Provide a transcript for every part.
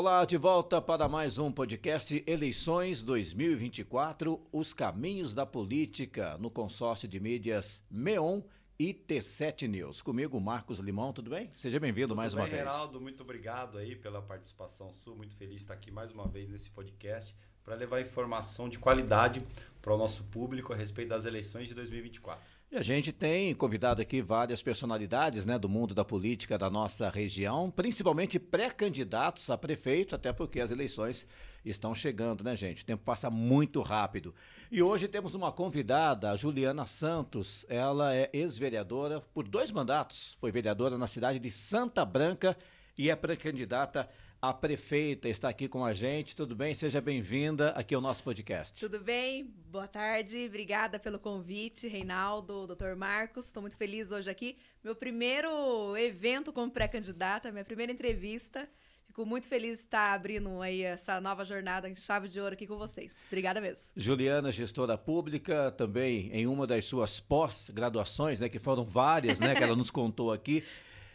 Olá, de volta para mais um podcast Eleições 2024, os caminhos da política no consórcio de mídias MEON e T7 News. Comigo, Marcos Limão, tudo bem? Seja bem-vindo mais bem, uma vez. Geraldo, muito obrigado aí pela participação sua, muito feliz de estar aqui mais uma vez nesse podcast para levar informação de qualidade para o nosso público a respeito das eleições de 2024. E a gente tem convidado aqui várias personalidades né, do mundo da política da nossa região, principalmente pré-candidatos a prefeito, até porque as eleições estão chegando, né, gente? O tempo passa muito rápido. E hoje temos uma convidada, a Juliana Santos. Ela é ex-vereadora por dois mandatos, foi vereadora na cidade de Santa Branca e é pré-candidata a a prefeita está aqui com a gente. Tudo bem? Seja bem-vinda aqui ao nosso podcast. Tudo bem? Boa tarde. Obrigada pelo convite, Reinaldo, doutor Marcos. Estou muito feliz hoje aqui. Meu primeiro evento como pré-candidata, minha primeira entrevista. Fico muito feliz de estar abrindo aí essa nova jornada em chave de ouro aqui com vocês. Obrigada mesmo. Juliana, gestora pública, também em uma das suas pós-graduações, né, que foram várias, né, que ela nos contou aqui,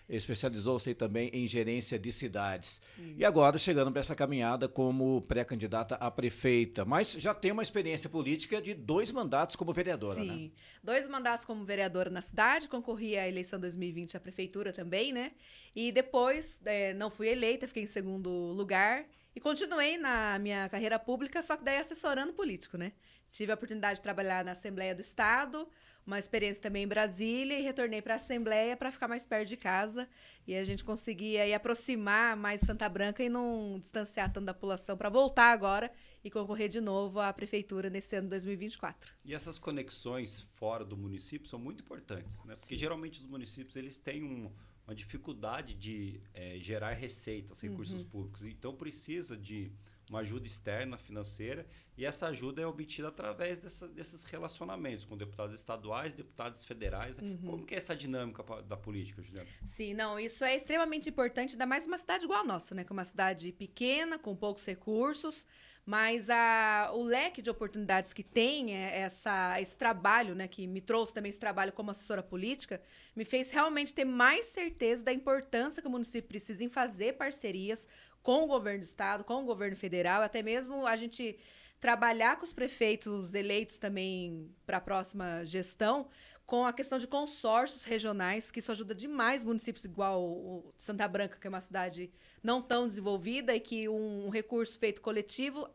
especializou-se também em gerência de cidades. Isso. E agora chegando para essa caminhada como pré-candidata a prefeita, mas já tem uma experiência política de dois mandatos como vereadora, né? Sim. Né? Dois mandatos como vereadora na cidade, concorri à eleição 2020 à prefeitura também, né? E depois é, não fui eleita, fiquei em segundo lugar e continuei na minha carreira pública, só que daí assessorando político, né? Tive a oportunidade de trabalhar na Assembleia do Estado, uma experiência também em Brasília e retornei para a Assembleia para ficar mais perto de casa e a gente conseguia aí aproximar mais Santa Branca e não distanciar tanto da população para voltar agora e concorrer de novo à prefeitura nesse ano 2024. E essas conexões fora do município são muito importantes, né? Porque Sim. geralmente os municípios eles têm um, uma dificuldade de é, gerar receitas, uhum. recursos uhum. públicos, então precisa de uma ajuda externa financeira, e essa ajuda é obtida através dessa, desses relacionamentos com deputados estaduais, deputados federais. Né? Uhum. Como que é essa dinâmica da política, Juliana? Sim, não, isso é extremamente importante, ainda mais uma cidade igual a nossa, né? Que é uma cidade pequena, com poucos recursos, mas a, o leque de oportunidades que tem é essa, esse trabalho, né, que me trouxe também esse trabalho como assessora política, me fez realmente ter mais certeza da importância que o município precisa em fazer parcerias com o governo do estado, com o governo federal, até mesmo a gente trabalhar com os prefeitos eleitos também para a próxima gestão, com a questão de consórcios regionais, que isso ajuda demais municípios igual Santa Branca, que é uma cidade não tão desenvolvida e que um, um recurso feito coletivo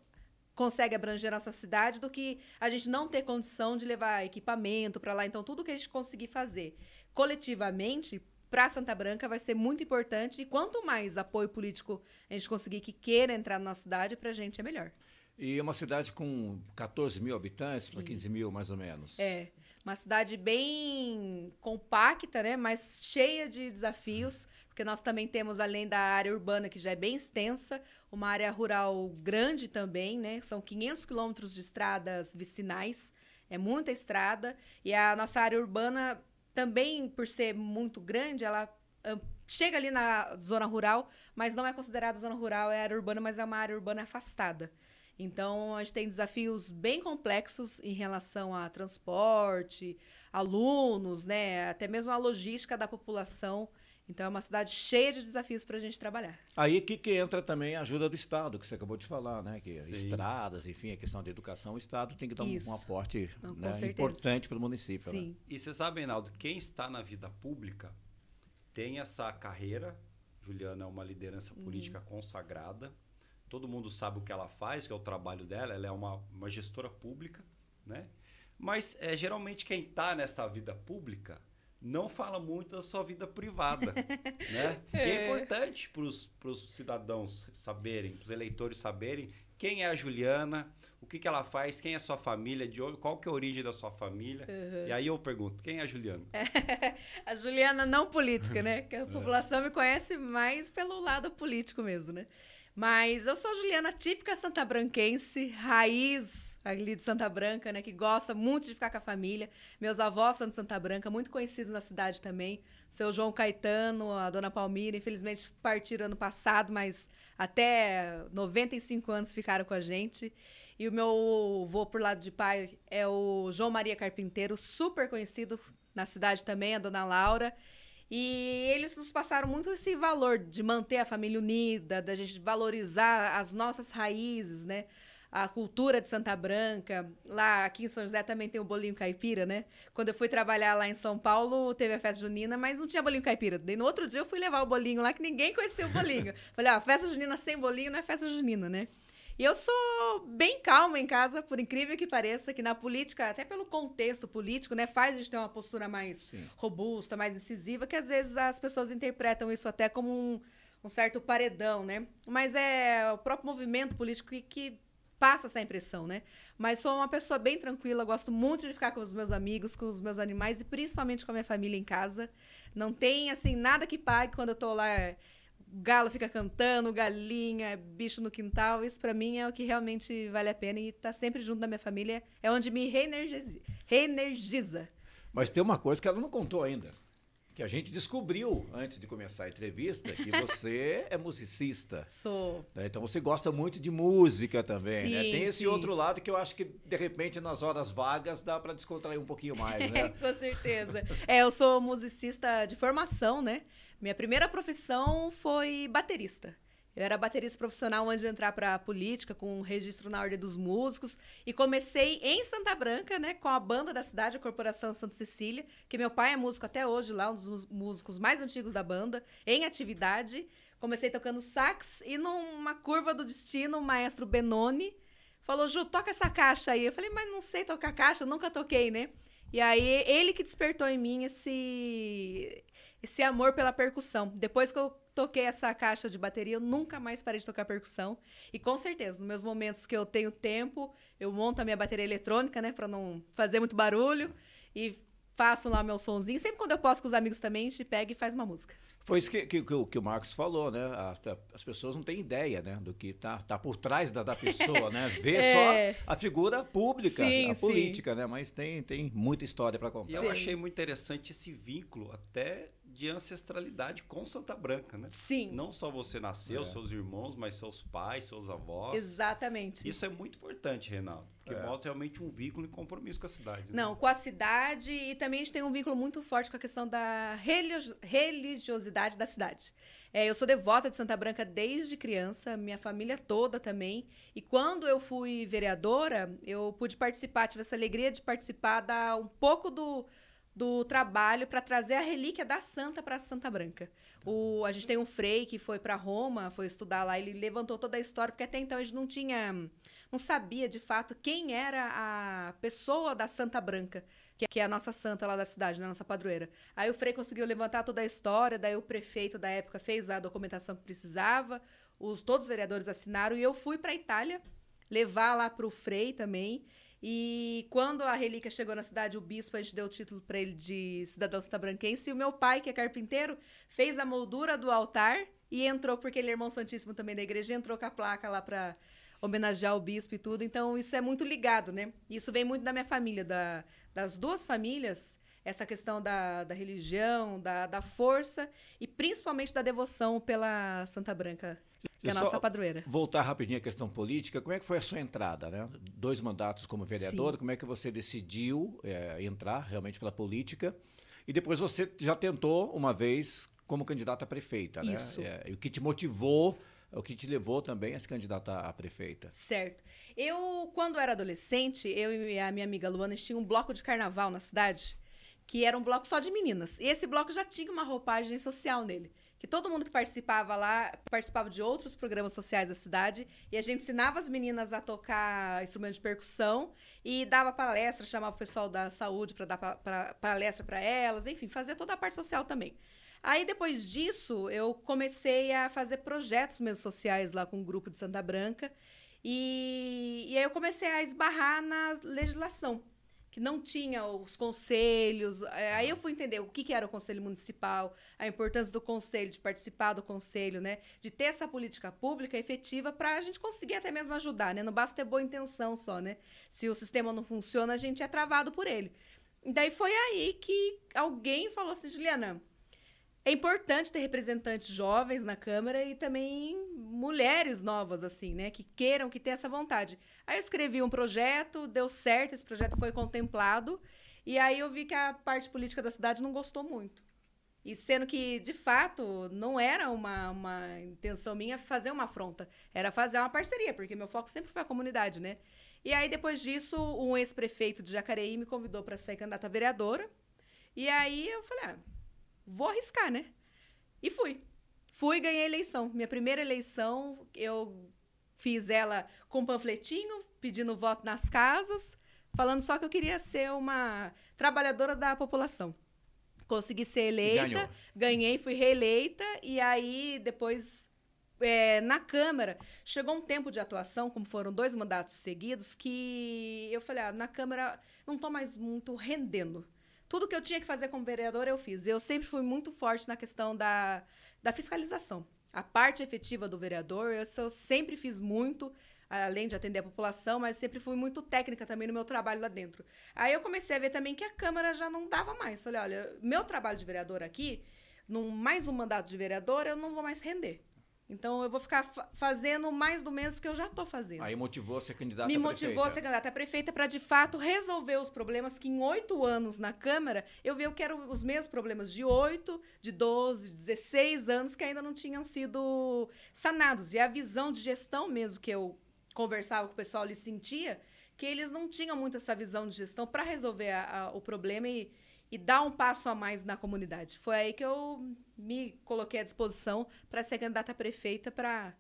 consegue abranger a nossa cidade do que a gente não ter condição de levar equipamento para lá. Então, tudo que a gente conseguir fazer coletivamente para Santa Branca vai ser muito importante. E quanto mais apoio político a gente conseguir que queira entrar na nossa cidade, para a gente é melhor. E é uma cidade com 14 mil habitantes, para 15 mil mais ou menos. É. Uma cidade bem compacta, né? Mas cheia de desafios, porque nós também temos, além da área urbana, que já é bem extensa, uma área rural grande também, né? São 500 quilômetros de estradas vicinais, é muita estrada. E a nossa área urbana também por ser muito grande, ela chega ali na zona rural, mas não é considerada zona rural, é área urbana, mas é uma área urbana afastada. Então, a gente tem desafios bem complexos em relação a transporte, alunos, né? Até mesmo a logística da população então é uma cidade cheia de desafios para a gente trabalhar. Aí que, que entra também a ajuda do Estado, que você acabou de falar, né? Que Sim. estradas, enfim, a questão da educação, o Estado tem que dar Isso. um, um aporte Não, né, importante para o município. Né? Sim. Né? E você sabe, Reinaldo, quem está na vida pública tem essa carreira. Juliana é uma liderança uhum. política uhum. consagrada. Todo mundo sabe o que ela faz, que é o trabalho dela. Ela é uma, uma gestora pública, né? Mas é, geralmente quem está nessa vida pública não fala muito da sua vida privada. né? E é, é. importante para os cidadãos saberem, para os eleitores saberem quem é a Juliana, o que, que ela faz, quem é a sua família, de onde, qual que é a origem da sua família. Uhum. E aí eu pergunto, quem é a Juliana? a Juliana não política, né? Que a é. população é. me conhece mais pelo lado político mesmo, né? Mas eu sou a Juliana, típica santa branquense raiz ali de Santa Branca, né? Que gosta muito de ficar com a família. Meus avós são de Santa Branca, muito conhecidos na cidade também. O seu João Caetano, a dona Palmira, infelizmente partiram ano passado, mas até 95 anos ficaram com a gente. E o meu avô por lado de pai é o João Maria Carpinteiro, super conhecido na cidade também, a dona Laura. E eles nos passaram muito esse valor de manter a família unida, da gente valorizar as nossas raízes, né? A cultura de Santa Branca. Lá aqui em São José também tem o bolinho caipira, né? Quando eu fui trabalhar lá em São Paulo, teve a festa junina, mas não tinha bolinho caipira. Daí no outro dia eu fui levar o bolinho lá que ninguém conhecia o bolinho. Falei, ó, ah, festa junina sem bolinho não é festa junina, né? E eu sou bem calma em casa, por incrível que pareça, que na política, até pelo contexto político, né, faz a gente ter uma postura mais Sim. robusta, mais incisiva, que às vezes as pessoas interpretam isso até como um, um certo paredão, né? Mas é o próprio movimento político que, que passa essa impressão, né? Mas sou uma pessoa bem tranquila, gosto muito de ficar com os meus amigos, com os meus animais e principalmente com a minha família em casa. Não tem, assim, nada que pague quando eu tô lá galo fica cantando, galinha, é bicho no quintal. Isso para mim é o que realmente vale a pena e tá sempre junto da minha família. É onde me reenergiza. Mas tem uma coisa que ela não contou ainda. Que a gente descobriu antes de começar a entrevista que você é musicista. Sou. Né? Então você gosta muito de música também, né? sim, né? Tem esse sim. outro lado que eu acho que, de repente, nas horas vagas dá para descontrair um pouquinho mais, né? Com certeza. é, eu sou musicista de formação, né? Minha primeira profissão foi baterista. Eu era baterista profissional antes de entrar para a política, com um registro na Ordem dos Músicos. E comecei em Santa Branca, né, com a banda da cidade, a Corporação Santa Cecília, que meu pai é músico até hoje lá, um dos músicos mais antigos da banda, em atividade. Comecei tocando sax e numa curva do destino, o maestro Benoni falou: Ju, toca essa caixa aí. Eu falei, mas não sei tocar caixa, nunca toquei, né? E aí ele que despertou em mim esse esse amor pela percussão. Depois que eu toquei essa caixa de bateria, eu nunca mais parei de tocar percussão. E com certeza, nos meus momentos que eu tenho tempo, eu monto a minha bateria eletrônica, né, para não fazer muito barulho e faço lá meu sonzinho. Sempre quando eu posso com os amigos também, a gente pega e faz uma música. Foi isso que, que, que, o, que o Marcos falou, né? As, as, pessoas não têm ideia, né, do que tá, tá por trás da, da pessoa, né? Vê é. só a figura pública, sim, a política, sim. né? Mas tem, tem muita história para contar. E eu achei muito interessante esse vínculo até de ancestralidade com Santa Branca, né? Sim. Não só você nasceu, é. seus irmãos, mas seus pais, seus avós. Exatamente. Isso é muito importante, Renato, porque é. mostra realmente um vínculo e compromisso com a cidade. Né? Não, com a cidade e também a gente tem um vínculo muito forte com a questão da religiosidade da cidade. É, eu sou devota de Santa Branca desde criança, minha família toda também. E quando eu fui vereadora, eu pude participar, tive essa alegria de participar da um pouco do do trabalho para trazer a relíquia da Santa para Santa Branca. O, a gente tem um frei que foi para Roma, foi estudar lá, ele levantou toda a história, porque até então a gente não tinha, não sabia de fato quem era a pessoa da Santa Branca, que é a nossa santa lá da cidade, né, a nossa padroeira. Aí o frei conseguiu levantar toda a história, daí o prefeito da época fez a documentação que precisava, os, todos os vereadores assinaram e eu fui para Itália levar lá para o frei também. E quando a relíquia chegou na cidade, o bispo, a gente deu o título para ele de cidadão citabranquense. E o meu pai, que é carpinteiro, fez a moldura do altar e entrou, porque ele é irmão santíssimo também da igreja, entrou com a placa lá para homenagear o bispo e tudo. Então, isso é muito ligado, né? Isso vem muito da minha família, da, das duas famílias, essa questão da, da religião, da, da força e principalmente da devoção pela Santa Branca que é a nossa padroeira. Voltar rapidinho à questão política, como é que foi a sua entrada, né? Dois mandatos como vereadora, Sim. como é que você decidiu é, entrar realmente pela política? E depois você já tentou uma vez como candidata a prefeita, né? Isso. né? E o que te motivou o que te levou também a se candidatar a prefeita. Certo. Eu, quando era adolescente, eu e a minha amiga Luana tinha um bloco de carnaval na cidade, que era um bloco só de meninas. E esse bloco já tinha uma roupagem social nele que todo mundo que participava lá participava de outros programas sociais da cidade e a gente ensinava as meninas a tocar instrumento de percussão e dava palestra, chamava o pessoal da saúde para dar pra palestra para elas, enfim, fazia toda a parte social também. Aí depois disso, eu comecei a fazer projetos meus sociais lá com o grupo de Santa Branca e, e aí eu comecei a esbarrar na legislação que não tinha os conselhos. É, aí ah. eu fui entender o que, que era o conselho municipal, a importância do conselho, de participar do conselho, né? De ter essa política pública efetiva para a gente conseguir até mesmo ajudar, né? Não basta ter é boa intenção só, né? Se o sistema não funciona, a gente é travado por ele. E daí foi aí que alguém falou assim, Juliana, é importante ter representantes jovens na Câmara e também mulheres novas, assim, né? Que queiram, que tenham essa vontade. Aí eu escrevi um projeto, deu certo, esse projeto foi contemplado. E aí eu vi que a parte política da cidade não gostou muito. E sendo que, de fato, não era uma, uma intenção minha fazer uma afronta. Era fazer uma parceria, porque meu foco sempre foi a comunidade, né? E aí, depois disso, um ex-prefeito de Jacareí me convidou para ser candidata a vereadora. E aí eu falei, ah, vou arriscar, né? E fui. Fui e ganhei a eleição. Minha primeira eleição, eu fiz ela com panfletinho, pedindo voto nas casas, falando só que eu queria ser uma trabalhadora da população. Consegui ser eleita, Ganhou. ganhei, fui reeleita, e aí depois. É, na Câmara, chegou um tempo de atuação, como foram dois mandatos seguidos, que eu falei: ah, na Câmara não estou mais muito rendendo tudo que eu tinha que fazer como vereadora, eu fiz. Eu sempre fui muito forte na questão da, da fiscalização. A parte efetiva do vereador, eu, eu sempre fiz muito além de atender a população, mas sempre fui muito técnica também no meu trabalho lá dentro. Aí eu comecei a ver também que a Câmara já não dava mais. Falei, olha, meu trabalho de vereador aqui, num mais um mandato de vereador, eu não vou mais render. Então eu vou ficar fazendo mais do mesmo que eu já estou fazendo. Aí motivou a ser candidata Me motivou a, ser candidata a prefeita para de fato resolver os problemas que em oito anos na Câmara eu vi eu quero os mesmos problemas de oito, de doze, dezesseis anos que ainda não tinham sido sanados. E a visão de gestão mesmo que eu conversava com o pessoal, eles sentia que eles não tinham muito essa visão de gestão para resolver a, a, o problema e e dar um passo a mais na comunidade. Foi aí que eu me coloquei à disposição para ser candidata a prefeita para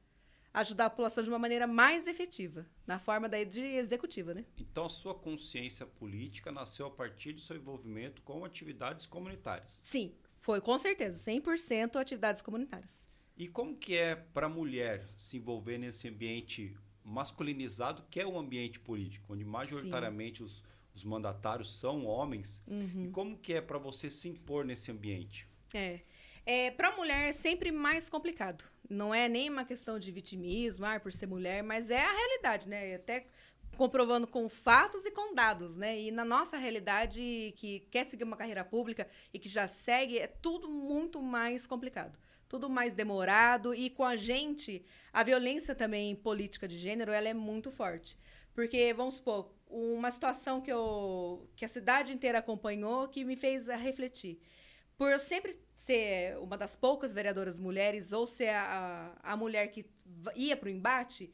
ajudar a população de uma maneira mais efetiva, na forma daí de executiva, né? Então a sua consciência política nasceu a partir do seu envolvimento com atividades comunitárias. Sim, foi com certeza, 100% atividades comunitárias. E como que é para a mulher se envolver nesse ambiente masculinizado, que é o um ambiente político, onde majoritariamente Sim. os os mandatários são homens. Uhum. E como que é para você se impor nesse ambiente? É. É, para a mulher é sempre mais complicado. Não é nem uma questão de vitimismo, ah, por ser mulher, mas é a realidade, né? É até comprovando com fatos e com dados, né? E na nossa realidade, que quer seguir uma carreira pública e que já segue, é tudo muito mais complicado. Tudo mais demorado e com a gente, a violência também política de gênero, ela é muito forte. Porque, vamos supor, uma situação que, eu, que a cidade inteira acompanhou que me fez eh, refletir. Por eu sempre ser uma das poucas vereadoras mulheres ou ser a, a mulher que ia para o embate,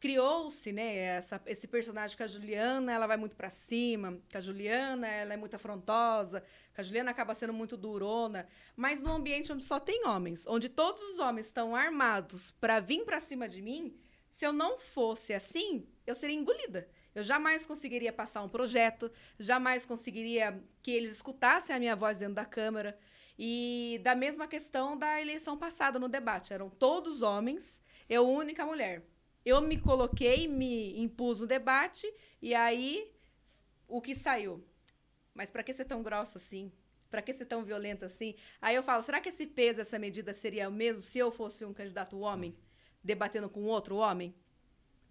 criou-se né, essa, esse personagem que a Juliana ela vai muito para cima, que a Juliana ela é muito afrontosa, que a Juliana acaba sendo muito durona, mas num ambiente onde só tem homens, onde todos os homens estão armados para vir para cima de mim, se eu não fosse assim, eu seria engolida. Eu jamais conseguiria passar um projeto, jamais conseguiria que eles escutassem a minha voz dentro da Câmara. E da mesma questão da eleição passada no debate, eram todos homens, eu única mulher. Eu me coloquei, me impus no debate e aí o que saiu? Mas para que ser tão grossa assim? Para que ser tão violenta assim? Aí eu falo, será que esse peso, essa medida seria o mesmo se eu fosse um candidato homem debatendo com outro homem?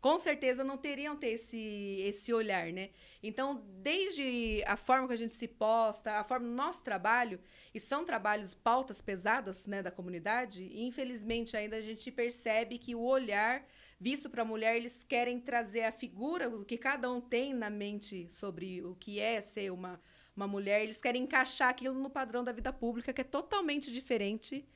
com certeza não teriam ter esse, esse olhar, né? Então, desde a forma que a gente se posta, a forma do nosso trabalho, e são trabalhos, pautas pesadas né, da comunidade, e infelizmente ainda a gente percebe que o olhar visto para a mulher, eles querem trazer a figura, o que cada um tem na mente sobre o que é ser uma, uma mulher, eles querem encaixar aquilo no padrão da vida pública, que é totalmente diferente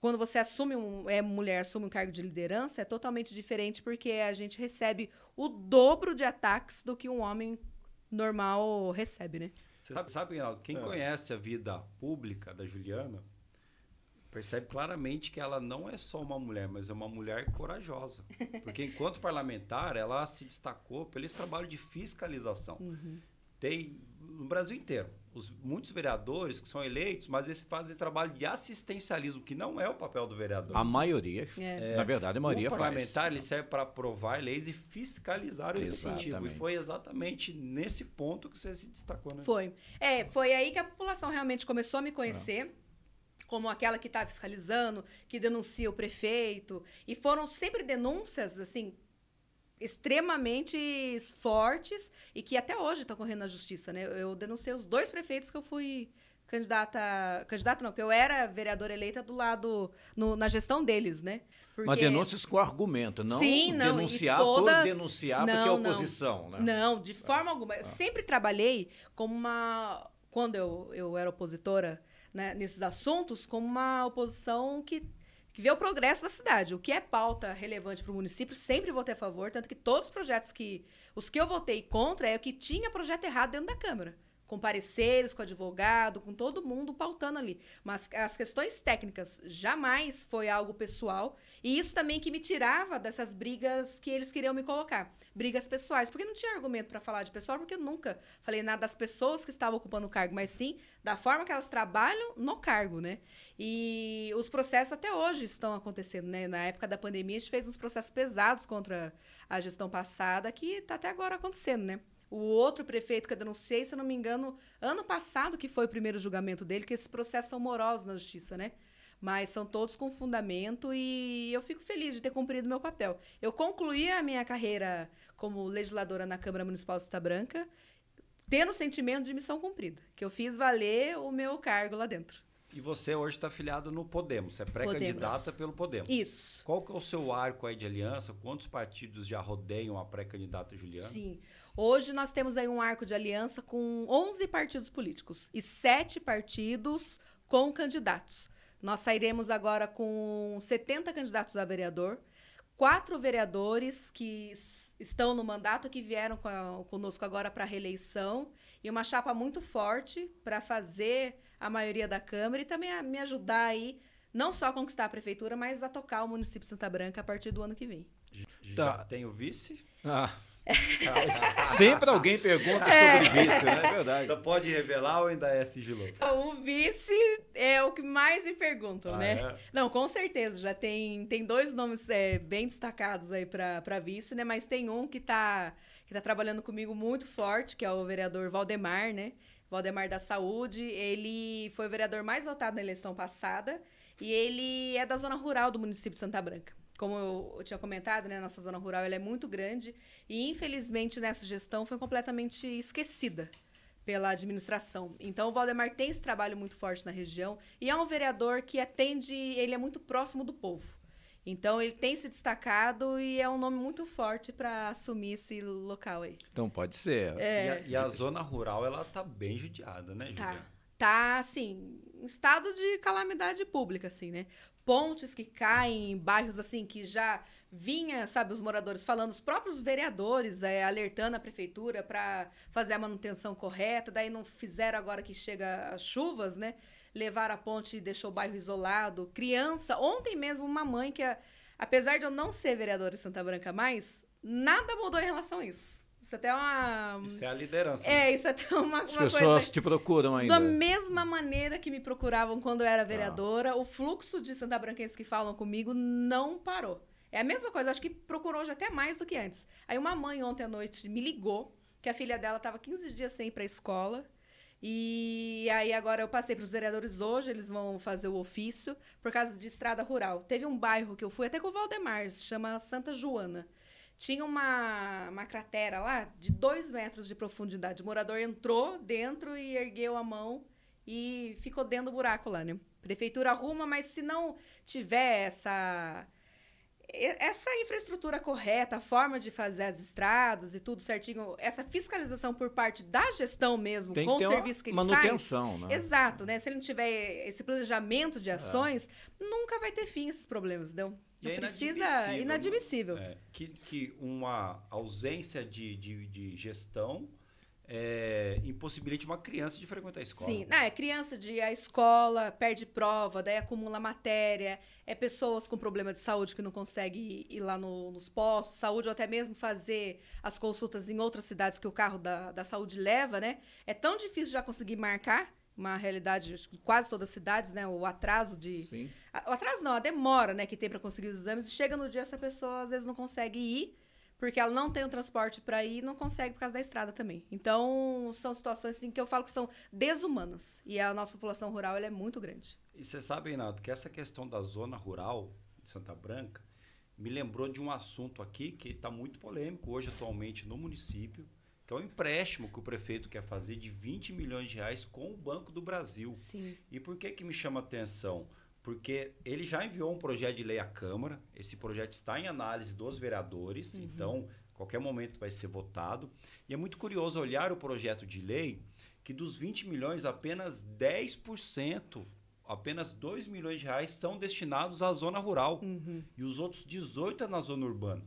quando você assume um, é mulher, assume um cargo de liderança, é totalmente diferente porque a gente recebe o dobro de ataques do que um homem normal recebe, né? Você sabe, sabe quem é. conhece a vida pública da Juliana percebe claramente que ela não é só uma mulher, mas é uma mulher corajosa. Porque enquanto parlamentar, ela se destacou pelo esse trabalho de fiscalização. Uhum. Tem no Brasil inteiro. Os, muitos vereadores que são eleitos, mas eles fazem trabalho de assistencialismo, que não é o papel do vereador. A maioria, é. na verdade, a maioria o faz. O parlamentar ele serve para aprovar leis e fiscalizar o executivo. E foi exatamente nesse ponto que você se destacou, né? Foi. É, foi aí que a população realmente começou a me conhecer. É. como aquela que está fiscalizando, que denuncia o prefeito. E foram sempre denúncias, assim, extremamente fortes e que até hoje estão correndo na justiça, né? Eu denunciei os dois prefeitos que eu fui candidata, candidata não, que eu era vereadora eleita do lado no, na gestão deles, né? Porque... Mas denúncias com argumento, não, Sim, não denunciar todas... por denunciar não, porque é oposição, não. né? Não, de é. forma alguma. Ah. Sempre trabalhei como uma quando eu, eu era opositora né, nesses assuntos, como uma oposição que que vê o progresso da cidade. O que é pauta relevante para o município, sempre votei a favor, tanto que todos os projetos que. Os que eu votei contra é o que tinha projeto errado dentro da Câmara com pareceres, com advogado, com todo mundo pautando ali. Mas as questões técnicas jamais foi algo pessoal. E isso também que me tirava dessas brigas que eles queriam me colocar. Brigas pessoais. Porque não tinha argumento para falar de pessoal, porque eu nunca falei nada das pessoas que estavam ocupando o cargo, mas sim da forma que elas trabalham no cargo, né? E os processos até hoje estão acontecendo, né? Na época da pandemia, a gente fez uns processos pesados contra a gestão passada, que está até agora acontecendo, né? O outro prefeito que eu é denunciei, se eu não me engano, ano passado que foi o primeiro julgamento dele, que esses processos são morosos na justiça, né? Mas são todos com fundamento e eu fico feliz de ter cumprido meu papel. Eu concluí a minha carreira como legisladora na Câmara Municipal de Cita Branca, tendo o sentimento de missão cumprida, que eu fiz valer o meu cargo lá dentro. E você hoje está filiada no Podemos, você é pré-candidata pelo Podemos. Isso. Qual que é o seu arco aí de aliança? Quantos partidos já rodeiam a pré-candidata Juliana? Sim. Hoje nós temos aí um arco de aliança com 11 partidos políticos e 7 partidos com candidatos. Nós sairemos agora com 70 candidatos a vereador, quatro vereadores que estão no mandato, que vieram a, conosco agora para a reeleição, e uma chapa muito forte para fazer a maioria da Câmara e também a me ajudar aí, não só a conquistar a prefeitura, mas a tocar o município de Santa Branca a partir do ano que vem. Tá. Já tá. tem o vice? Ah. Sempre alguém pergunta é. sobre vice, né? É verdade. Então pode revelar ou ainda é sigiloso? Então, o vice é o que mais me perguntam, ah, né? É? Não, com certeza. Já tem, tem dois nomes é, bem destacados aí para vice, né? Mas tem um que está que tá trabalhando comigo muito forte, que é o vereador Valdemar, né? Valdemar da Saúde. Ele foi o vereador mais votado na eleição passada e ele é da zona rural do município de Santa Branca. Como eu, tinha comentado, né, nossa zona rural é muito grande e, infelizmente, nessa gestão foi completamente esquecida pela administração. Então, o Valdemar tem esse trabalho muito forte na região e é um vereador que atende, ele é muito próximo do povo. Então ele tem se destacado e é um nome muito forte para assumir esse local aí. Então pode ser. É. E, a, e, a, zona rural ela tá bem judiada, né, Julia? Tá. Tá, assim, em estado de calamidade pública, assim, né? Pontes que caem, em bairros assim que já vinha, sabe, os moradores falando, os próprios vereadores é, alertando a prefeitura para fazer a manutenção correta, daí não fizeram agora que chega as chuvas, né? levaram a ponte e deixou o bairro isolado. Criança, ontem mesmo uma mãe que, apesar de eu não ser vereadora de Santa Branca mais, nada mudou em relação a isso. Isso é até é uma. Isso é a liderança. Né? É, isso é até uma, As pessoas coisa... te procuram ainda. Da mesma maneira que me procuravam quando eu era ah. vereadora, ah. o fluxo de Santa Branquenses que falam comigo não parou. É a mesma coisa, acho que procurou hoje até mais do que antes. Aí uma mãe ontem à noite me ligou que a filha dela estava 15 dias sem ir para a escola e aí agora eu passei para os vereadores hoje, eles vão fazer o ofício por causa de estrada rural. Teve um bairro que eu fui até com o Valdemar, se chama Santa Joana. Tinha uma, uma cratera lá de dois metros de profundidade. O morador entrou dentro e ergueu a mão e ficou dentro do buraco lá, né? Prefeitura arruma, mas se não tiver essa essa infraestrutura correta, a forma de fazer as estradas e tudo certinho, essa fiscalização por parte da gestão mesmo, Tem com o serviço que ele manutenção, faz. Manutenção, né? Exato, né? Se ele não tiver esse planejamento de é. ações, é. nunca vai ter fim esses problemas, não? Não é precisa. Inadmissível. Né? inadmissível. É, que, que uma ausência de, de, de gestão é, impossibilite uma criança de frequentar a escola. Sim, não ah, é criança de ir à escola, perde prova, daí acumula matéria, é pessoas com problema de saúde que não conseguem ir lá no, nos postos, saúde, ou até mesmo fazer as consultas em outras cidades que o carro da, da saúde leva, né? É tão difícil já conseguir marcar uma realidade de quase todas as cidades, né? O atraso de. Sim. o atraso não, a demora né, que tem para conseguir os exames. E chega no dia, essa pessoa às vezes não consegue ir porque ela não tem o transporte para ir e não consegue por causa da estrada também. Então, são situações assim que eu falo que são desumanas. E a nossa população rural é muito grande. E você sabe, Reinaldo, que essa questão da zona rural de Santa Branca me lembrou de um assunto aqui que está muito polêmico hoje atualmente no município, que é um empréstimo que o prefeito quer fazer de 20 milhões de reais com o Banco do Brasil. Sim. E por que, que me chama a atenção? porque ele já enviou um projeto de lei à Câmara, esse projeto está em análise dos vereadores, uhum. então qualquer momento vai ser votado. E é muito curioso olhar o projeto de lei que dos 20 milhões, apenas 10%, apenas 2 milhões de reais são destinados à zona rural uhum. e os outros 18 é na zona urbana.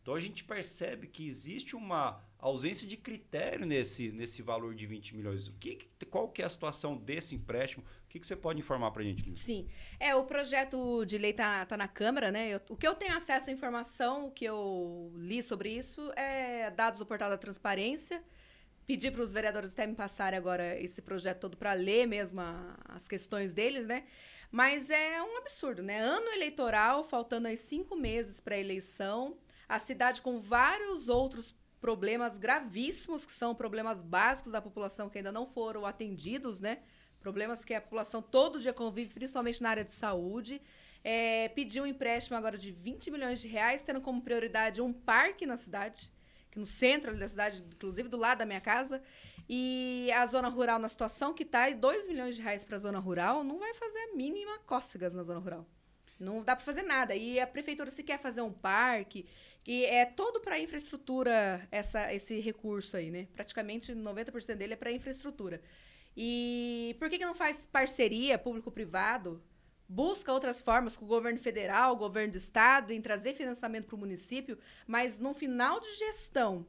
Então a gente percebe que existe uma ausência de critério nesse, nesse valor de 20 milhões. O que, qual que é a situação desse empréstimo? O que, que você pode informar para a gente? Sim, é o projeto de lei está tá na Câmara, né? Eu, o que eu tenho acesso à informação, o que eu li sobre isso é dados do portal da Transparência. Pedi para os vereadores até me passarem agora esse projeto todo para ler mesmo a, as questões deles, né? Mas é um absurdo, né? Ano eleitoral, faltando aí cinco meses para a eleição, a cidade com vários outros problemas gravíssimos, que são problemas básicos da população que ainda não foram atendidos, né? Problemas que a população todo dia convive, principalmente na área de saúde. É, pediu um empréstimo agora de 20 milhões de reais, tendo como prioridade um parque na cidade, que no centro da cidade, inclusive do lado da minha casa, e a zona rural na situação que está, e 2 milhões de reais para a zona rural, não vai fazer a mínima cócegas na zona rural. Não dá para fazer nada. E a prefeitura, se quer fazer um parque, e é todo para infraestrutura essa, esse recurso aí, né? Praticamente 90% dele é para infraestrutura. E por que, que não faz parceria público-privado? Busca outras formas com o governo federal, o governo do estado, em trazer financiamento para o município, mas no final de gestão,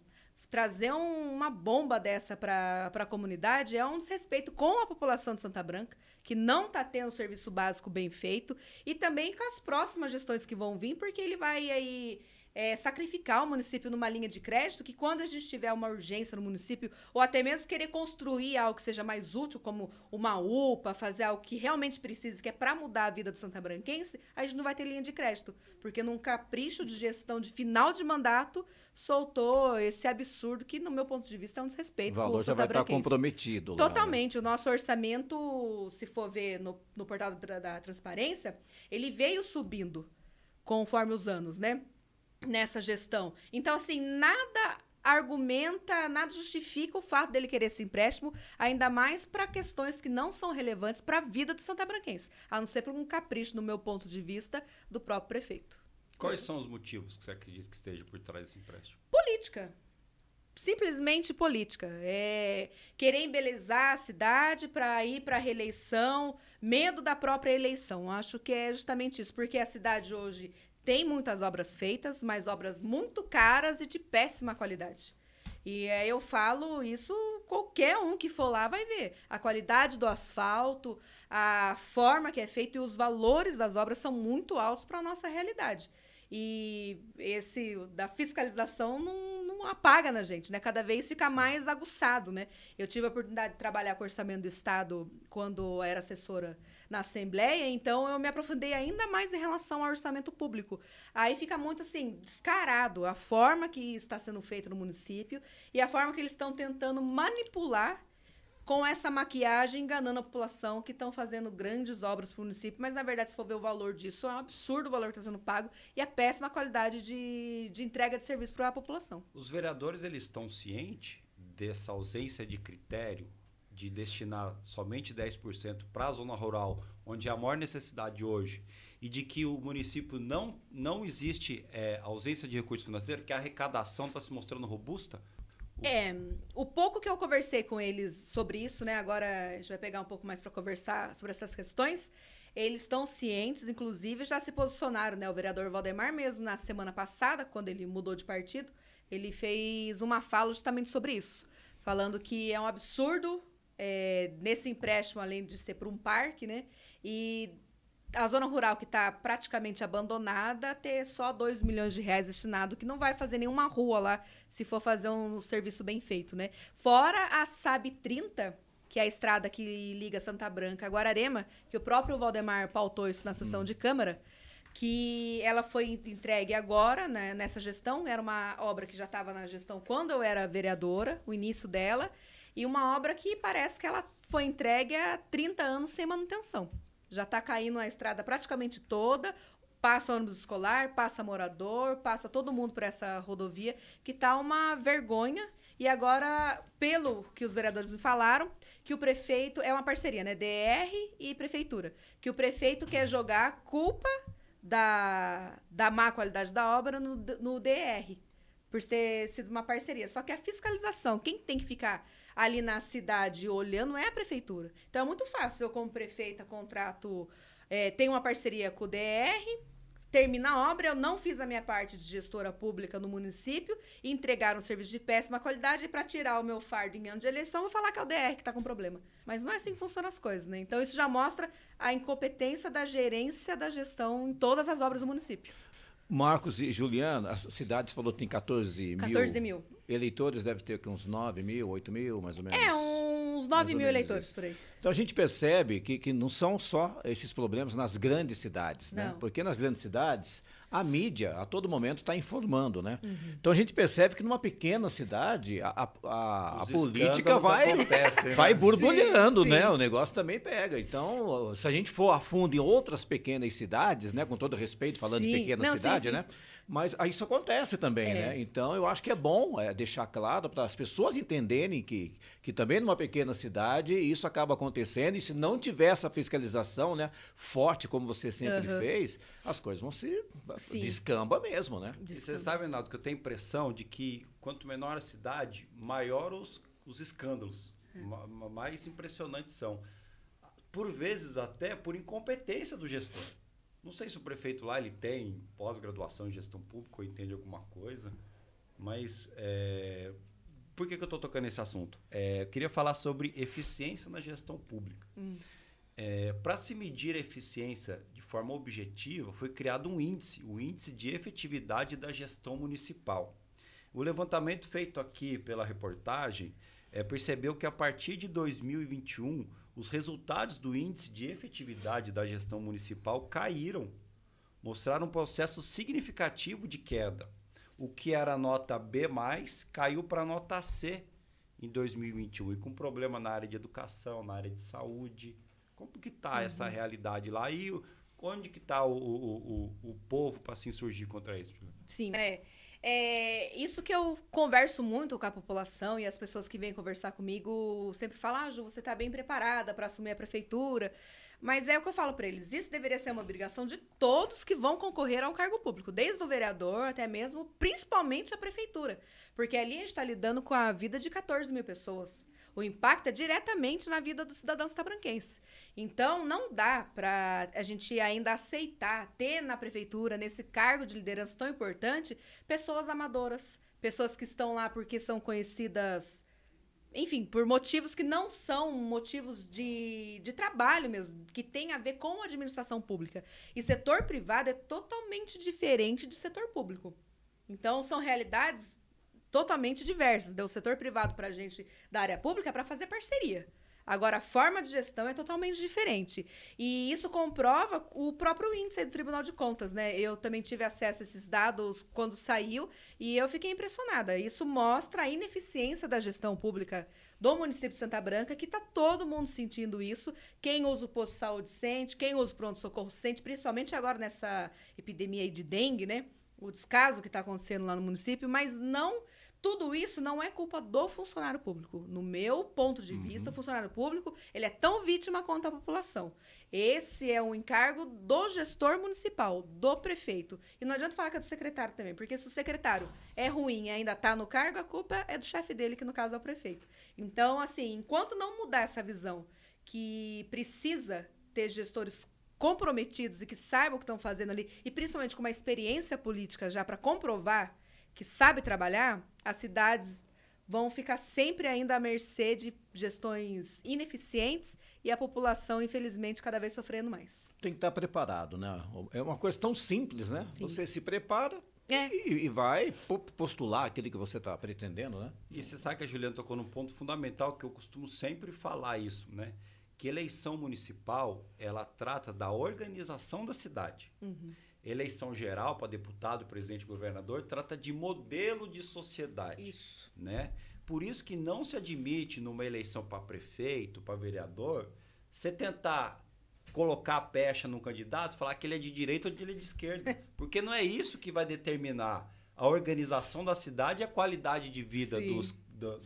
trazer um, uma bomba dessa para a comunidade é um desrespeito com a população de Santa Branca, que não está tendo o serviço básico bem feito, e também com as próximas gestões que vão vir, porque ele vai aí é, sacrificar o município numa linha de crédito que quando a gente tiver uma urgência no município ou até mesmo querer construir algo que seja mais útil como uma UPA, fazer algo que realmente precise, que é para mudar a vida do Santa Branquense, a gente não vai ter linha de crédito, porque num capricho de gestão de final de mandato soltou esse absurdo que no meu ponto de vista é um desrespeito. O valor já vai estar tá comprometido. Lá, né? Totalmente, né? o nosso orçamento, se for ver no, no portal da, da transparência, ele veio subindo conforme os anos, né? nessa gestão. Então, assim, nada argumenta, nada justifica o fato dele querer esse empréstimo, ainda mais para questões que não são relevantes para a vida do Santa Branquense, a não ser por um capricho, no meu ponto de vista, do próprio prefeito. Quais são os motivos que você acredita que esteja por trás desse empréstimo? Política. Simplesmente política. É querer embelezar a cidade para ir para a reeleição, medo da própria eleição. Acho que é justamente isso, porque a cidade hoje tem muitas obras feitas, mas obras muito caras e de péssima qualidade. E é, eu falo isso, qualquer um que for lá vai ver. A qualidade do asfalto, a forma que é feito e os valores das obras são muito altos para a nossa realidade. E esse da fiscalização não, apaga na gente, né? Cada vez fica mais aguçado, né? Eu tive a oportunidade de trabalhar com orçamento do Estado quando era assessora na Assembleia, então eu me aprofundei ainda mais em relação ao orçamento público. Aí fica muito assim, descarado a forma que está sendo feita no município e a forma que eles estão tentando manipular com essa maquiagem enganando a população que estão fazendo grandes obras para o município, mas na verdade, se for ver o valor disso, é um absurdo o valor que está sendo pago e a péssima qualidade de, de entrega de serviço para a população. Os vereadores eles estão cientes dessa ausência de critério de destinar somente 10% para a zona rural, onde é a maior necessidade hoje, e de que o município não, não existe é, ausência de recursos financeiros, que a arrecadação está se mostrando robusta, é, o pouco que eu conversei com eles sobre isso, né? Agora a gente vai pegar um pouco mais para conversar sobre essas questões. Eles estão cientes, inclusive já se posicionaram, né? O vereador Valdemar mesmo na semana passada, quando ele mudou de partido, ele fez uma fala justamente sobre isso, falando que é um absurdo é, nesse empréstimo, além de ser para um parque, né? E a zona rural que está praticamente abandonada ter só 2 milhões de reais destinado, que não vai fazer nenhuma rua lá se for fazer um serviço bem feito, né? Fora a SAB 30, que é a estrada que liga Santa Branca a Guararema, que o próprio Valdemar pautou isso na sessão hum. de Câmara, que ela foi entregue agora, né, nessa gestão, era uma obra que já estava na gestão quando eu era vereadora, o início dela, e uma obra que parece que ela foi entregue há 30 anos sem manutenção já está caindo a estrada praticamente toda. Passa ônibus escolar, passa morador, passa todo mundo por essa rodovia, que tá uma vergonha. E agora, pelo que os vereadores me falaram, que o prefeito é uma parceria, né? DR e prefeitura. Que o prefeito quer jogar a culpa da, da má qualidade da obra no, no DR, por ter sido uma parceria. Só que a fiscalização, quem tem que ficar ali na cidade olhando é a prefeitura. Então é muito fácil. Eu, como prefeita, contrato, é, tenho uma parceria com o DR, termina a obra, eu não fiz a minha parte de gestora pública no município, entregaram um serviço de péssima qualidade para tirar o meu fardo em ano de eleição, vou falar que é o DR que está com problema. Mas não é assim que funcionam as coisas, né? Então isso já mostra a incompetência da gerência da gestão em todas as obras do município. Marcos e Juliana, a cidade falou que tem 14 mil. 14 mil eleitores deve ter uns 9 mil, 8 mil, mais ou é, menos. É, uns 9 mil eleitores isso. por aí. Então a gente percebe que, que não são só esses problemas nas grandes cidades, né? não. né? Porque nas grandes cidades a mídia a todo momento está informando, né? Uhum. Então a gente percebe que numa pequena cidade a, a, a política vai, né? vai borbulhando, né? O negócio também pega. Então, se a gente for a fundo em outras pequenas cidades, né? Com todo respeito, falando sim. de pequena não, cidade, sim, sim. né? Mas isso acontece também, é. né? Então eu acho que é bom é, deixar claro para as pessoas entenderem que, que também numa pequena cidade isso acaba acontecendo. E se não tiver essa fiscalização né, forte, como você sempre uhum. fez, as coisas vão se Sim. descamba mesmo, né? Descamba. E você sabe, Renato, que eu tenho a impressão de que quanto menor a cidade, maior os, os escândalos. É. Mais impressionantes são. Por vezes até por incompetência do gestor. Não sei se o prefeito lá ele tem pós-graduação em gestão pública ou entende alguma coisa, mas é, por que, que eu estou tocando nesse assunto? É, eu queria falar sobre eficiência na gestão pública. Hum. É, Para se medir a eficiência de forma objetiva, foi criado um índice, o Índice de Efetividade da Gestão Municipal. O levantamento feito aqui pela reportagem é, percebeu que a partir de 2021 os resultados do índice de efetividade da gestão municipal caíram, mostraram um processo significativo de queda. O que era nota B, caiu para nota C em 2021, e com problema na área de educação, na área de saúde. Como que está uhum. essa realidade lá? E onde que está o, o, o, o povo para se insurgir contra isso? Sim, é. É, isso que eu converso muito com a população e as pessoas que vêm conversar comigo sempre falam: ah, Ju, você está bem preparada para assumir a prefeitura. Mas é o que eu falo para eles: isso deveria ser uma obrigação de todos que vão concorrer a um cargo público, desde o vereador até mesmo, principalmente a prefeitura. Porque ali a gente está lidando com a vida de 14 mil pessoas o impacto é diretamente na vida do cidadão citabranquense. Então, não dá para a gente ainda aceitar ter na prefeitura, nesse cargo de liderança tão importante, pessoas amadoras, pessoas que estão lá porque são conhecidas enfim, por motivos que não são motivos de, de trabalho mesmo, que tem a ver com a administração pública. E setor privado é totalmente diferente de setor público. Então, são realidades totalmente diversas. Deu o setor privado para a gente da área pública para fazer parceria. Agora, a forma de gestão é totalmente diferente. E isso comprova o próprio índice do Tribunal de Contas, né? Eu também tive acesso a esses dados quando saiu e eu fiquei impressionada. Isso mostra a ineficiência da gestão pública do município de Santa Branca, que está todo mundo sentindo isso. Quem usa o posto de saúde sente, quem usa o pronto-socorro sente, principalmente agora nessa epidemia de dengue, né? O descaso que está acontecendo lá no município, mas não tudo isso não é culpa do funcionário público. No meu ponto de uhum. vista, o funcionário público ele é tão vítima quanto a população. Esse é um encargo do gestor municipal, do prefeito. E não adianta falar que é do secretário também, porque se o secretário é ruim e ainda está no cargo, a culpa é do chefe dele, que no caso é o prefeito. Então, assim, enquanto não mudar essa visão que precisa ter gestores comprometidos e que saibam o que estão fazendo ali, e principalmente com uma experiência política já para comprovar que sabe trabalhar, as cidades vão ficar sempre ainda à mercê de gestões ineficientes e a população, infelizmente, cada vez sofrendo mais. Tem que estar preparado, né? É uma coisa tão simples, né? Sim. Você se prepara é. e, e, vai postular aquilo que você está pretendendo, né? E você sabe que a Juliana tocou num ponto fundamental que eu costumo sempre falar isso, né? Que eleição municipal, ela trata da organização da cidade. Uhum. Eleição geral para deputado, presidente, governador trata de modelo de sociedade. Isso. Né? Por isso que não se admite numa eleição para prefeito, para vereador, você tentar colocar a pecha num candidato, falar que ele é de direita ou que ele é de esquerda, porque não é isso que vai determinar a organização da cidade e a qualidade de vida sim. dos,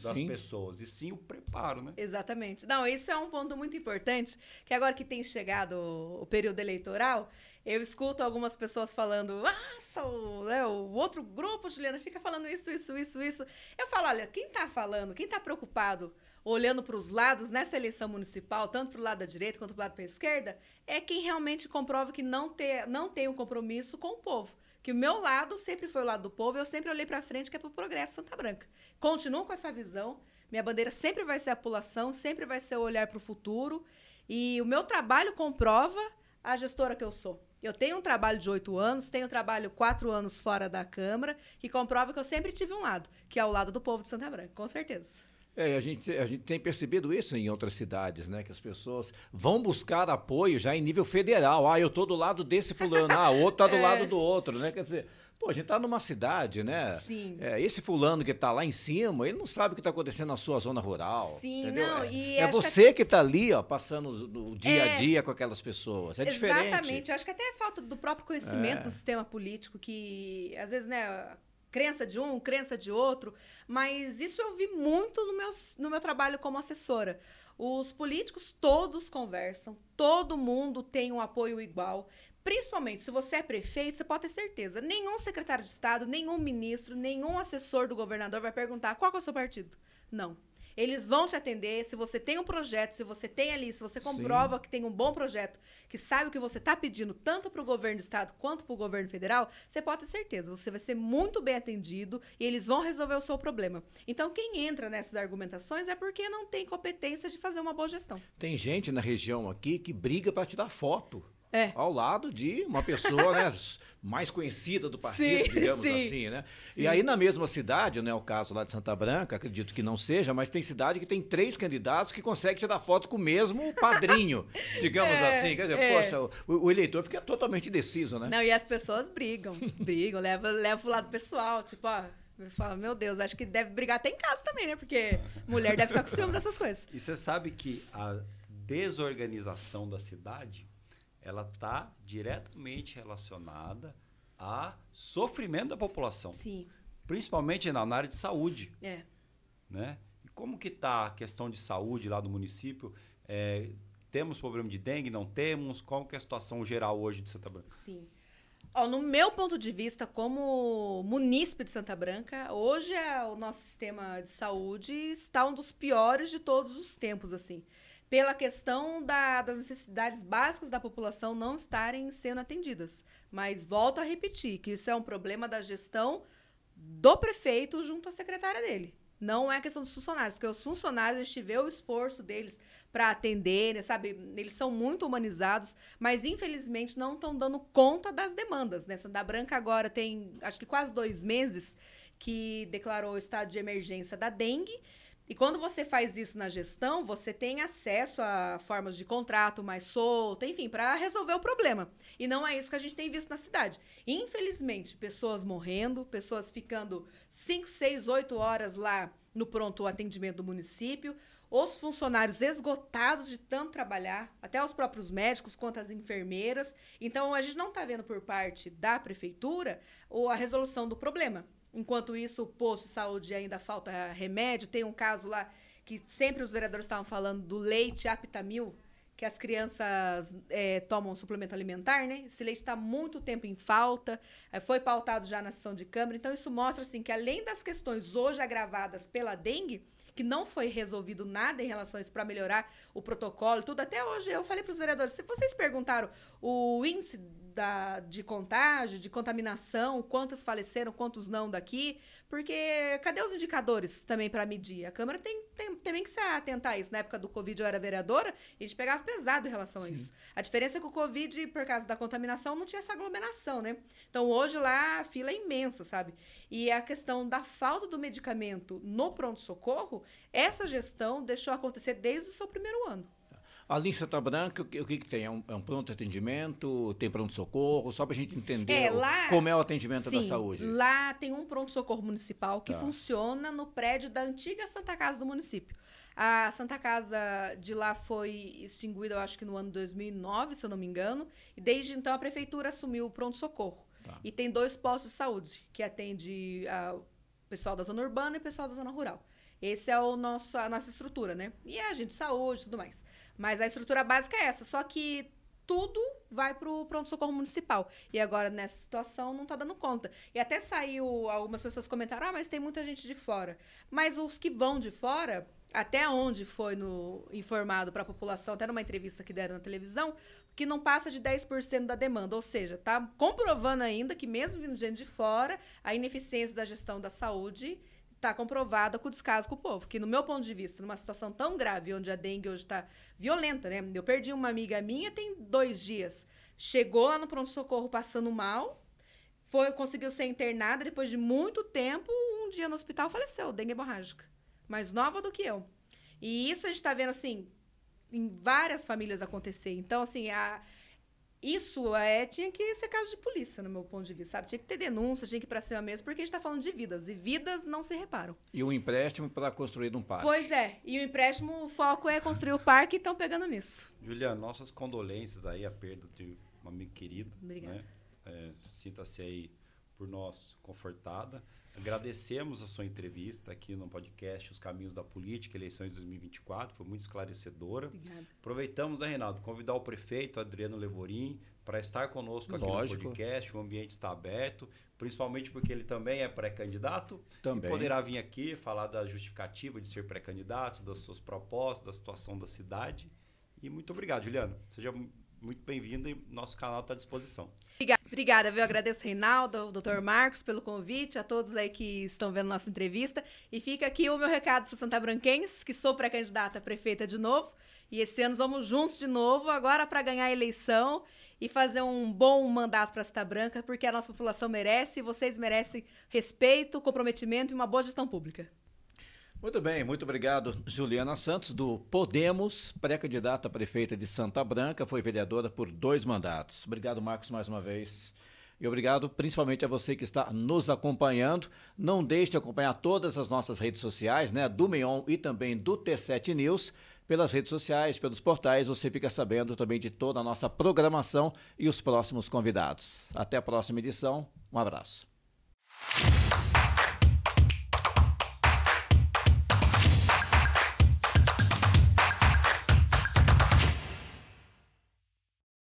das sim. pessoas, e sim o preparo, né? Exatamente. Não, isso é um ponto muito importante, que agora que tem chegado o período eleitoral, eu escuto algumas pessoas falando, ah, o, né, o outro grupo, Juliana, fica falando isso, isso, isso, isso. Eu falo, olha, quem está falando, quem está preocupado olhando para os lados nessa eleição municipal, tanto para o lado da direita quanto para o lado da esquerda, é quem realmente comprova que não, ter, não tem um compromisso com o povo. Que o meu lado sempre foi o lado do povo, eu sempre olhei para frente que é para o progresso Santa Branca. Continuo com essa visão, minha bandeira sempre vai ser a população, sempre vai ser o olhar para o futuro, e o meu trabalho comprova a gestora que eu sou. Eu tenho um trabalho de oito anos, tenho trabalho quatro anos fora da Câmara, que comprova que eu sempre tive um lado, que é o lado do povo de Santa Branca, com certeza. É, a gente, a gente tem percebido isso em outras cidades, né? Que as pessoas vão buscar apoio já em nível federal. Ah, eu estou do lado desse fulano, ah, o outro está do é. lado do outro, né? Quer dizer, Pô, a gente tá numa cidade, né? Sim. É, esse fulano que tá lá em cima, ele não sabe o que tá acontecendo na sua zona rural. Sim, entendeu? não. É, é você que... que tá ali, ó, passando o dia é, a dia com aquelas pessoas. É exatamente. diferente. Exatamente. Acho que até é falta do próprio conhecimento é. do sistema político, que às vezes, né, crença de um, crença de outro. Mas isso eu vi muito no meu, no meu trabalho como assessora. Os políticos todos conversam, todo mundo tem um apoio igual. Principalmente se você é prefeito, você pode ter certeza. Nenhum secretário de Estado, nenhum ministro, nenhum assessor do governador vai perguntar qual é o seu partido. Não. Eles vão te atender se você tem um projeto, se você tem ali, se você comprova Sim. que tem um bom projeto, que sabe o que você está pedindo, tanto para o governo do estado quanto para o governo federal, você pode ter certeza, você vai ser muito bem atendido e eles vão resolver o seu problema. Então, quem entra nessas argumentações é porque não tem competência de fazer uma boa gestão. Tem gente na região aqui que briga para tirar foto. É. Ao lado de uma pessoa né, mais conhecida do partido, sim, digamos sim. assim, né? Sim. E aí na mesma cidade, não é o caso lá de Santa Branca, acredito que não seja, mas tem cidade que tem três candidatos que conseguem tirar foto com o mesmo padrinho, digamos é, assim. Quer dizer, é. poxa, o, o, eleitor fica totalmente indeciso, né? Não, e as pessoas brigam, brigam, leva, leva o lado pessoal, tipo, ó. Fala, meu Deus, acho que deve brigar até em casa também, né? Porque mulher deve ficar com ciúmes dessas coisas. E você sabe que a desorganização da cidade ela está diretamente relacionada a sofrimento da população. Sim. Principalmente na, na área de saúde. É. Né? E como que está a questão de saúde lá do município? É, temos problema de dengue? Não temos? Qual que é a situação geral hoje de Santa Branca? Sim. Ó, no meu ponto de vista, como munícipe de Santa Branca, hoje é, o nosso sistema de saúde está um dos piores de todos os tempos, assim pela questão da, das necessidades básicas da população não estarem sendo atendidas. Mas volto a repetir que isso é um problema da gestão do prefeito junto à secretária dele. Não é questão dos funcionários, porque os funcionários, a gente vê o esforço deles para atender, né, sabe? Eles são muito humanizados, mas infelizmente não estão dando conta das demandas. Né? Santa Branca agora tem, acho que quase dois meses, que declarou o estado de emergência da dengue e quando você faz isso na gestão, você tem acesso a formas de contrato mais solta, enfim, para resolver o problema. E não é isso que a gente tem visto na cidade. Infelizmente, pessoas morrendo, pessoas ficando 5, 6, 8 horas lá no pronto atendimento do município, os funcionários esgotados de tanto trabalhar, até os próprios médicos quanto as enfermeiras. Então, a gente não está vendo por parte da prefeitura ou a resolução do problema. Enquanto isso, o posto de saúde ainda falta remédio. Tem um caso lá que sempre os vereadores estavam falando do leite Aptamil, que as crianças é, tomam suplemento alimentar, né? Esse leite está muito tempo em falta, é, foi pautado já na sessão de Câmara. Então, isso mostra assim, que além das questões hoje agravadas pela dengue, que não foi resolvido nada em relação a isso para melhorar o protocolo e tudo. Até hoje eu falei para os vereadores, se vocês perguntaram o índice da, de contágio, de contaminação, quantas faleceram, quantos não daqui, porque cadê os indicadores também para medir? A Câmara tem, tem, tem que se atentar a isso. Na época do Covid eu era vereadora e a gente pegava pesado em relação Sim. a isso. A diferença é que o Covid, por causa da contaminação, não tinha essa aglomeração, né? Então hoje lá a fila é imensa, sabe? E a questão da falta do medicamento no pronto-socorro essa gestão deixou acontecer desde o seu primeiro ano. A em Santa Branca, o que, que, tem? É um, é um, pronto atendimento? Tem pronto-socorro? Só para a gente entender é, lá, como é o atendimento sim, da saúde. Lá tem um pronto-socorro municipal que tá. funciona no prédio da antiga Santa Casa do município. A Santa Casa de lá foi extinguida, eu acho que no ano 2009, se eu não me engano. E desde então a prefeitura assumiu o pronto-socorro. Tá. E tem dois postos de saúde, que atende o pessoal da zona urbana e o pessoal da zona rural. Esse é o nosso, a nossa estrutura, né? E é a gente, saúde e tudo mais. Mas a estrutura básica é essa. Só que tudo vai para o pronto-socorro municipal. E agora, nessa situação, não está dando conta. E até saiu, algumas pessoas comentaram, ah, mas tem muita gente de fora. Mas os que vão de fora, até onde foi no, informado para a população, até numa entrevista que deram na televisão, que não passa de 10% da demanda. Ou seja, está comprovando ainda que mesmo vindo gente de fora, a ineficiência da gestão da saúde está comprovada com o descaso com o povo. Que, no meu ponto de vista, numa situação tão grave, onde a dengue hoje está violenta, né? Eu perdi uma amiga minha tem dois dias. Chegou lá no pronto-socorro passando mal, foi, conseguiu ser internada. Depois de muito tempo, um dia no hospital faleceu, dengue hemorrágica. Mais nova do que eu. E isso a gente está vendo, assim, em várias famílias acontecer. Então, assim, a, isso é, tinha que ser caso de polícia, no meu ponto de vista, sabe? Tinha que ter denúncia, tinha que ir para cima mesmo, porque a gente está falando de vidas, e vidas não se reparam. E o um empréstimo para construir um parque. Pois é, e o empréstimo, o foco é construir o parque e estão pegando nisso. Juliana, nossas condolências aí, a perda de um amigo querido. Obrigada. Né? É, Sinta-se aí por nós confortada. Agradecemos a sua entrevista aqui no podcast Os Caminhos da Política, eleições 2024, foi muito esclarecedora. Obrigada. Aproveitamos, né, Reinaldo, convidar o prefeito Adriano Levorim para estar conosco aqui Lógico. no podcast, o ambiente está aberto, principalmente porque ele também é pré-candidato. Também. poderá vir aqui falar da justificativa de ser pré-candidato, das suas propostas, da situação da cidade. E muito obrigado, Juliano. Seja muito bem-vindo e nosso canal está à disposição. Obrigada. Obrigada, viu? Agradeço Reinaldo, ao doutor Marcos pelo convite, a todos aí que estão vendo nossa entrevista. E fica aqui o meu recado para Santa Branquense, que sou pré-candidata a prefeita de novo. E esse ano vamos juntos de novo, agora para ganhar a eleição e fazer um bom mandato para a Cidade Branca, porque a nossa população merece, e vocês merecem respeito, comprometimento e uma boa gestão pública. Muito bem, muito obrigado, Juliana Santos, do Podemos, pré-candidata a prefeita de Santa Branca, foi vereadora por dois mandatos. Obrigado, Marcos, mais uma vez. E obrigado principalmente a você que está nos acompanhando. Não deixe de acompanhar todas as nossas redes sociais, né? Do Meon e também do T7 News. Pelas redes sociais, pelos portais, você fica sabendo também de toda a nossa programação e os próximos convidados. Até a próxima edição. Um abraço.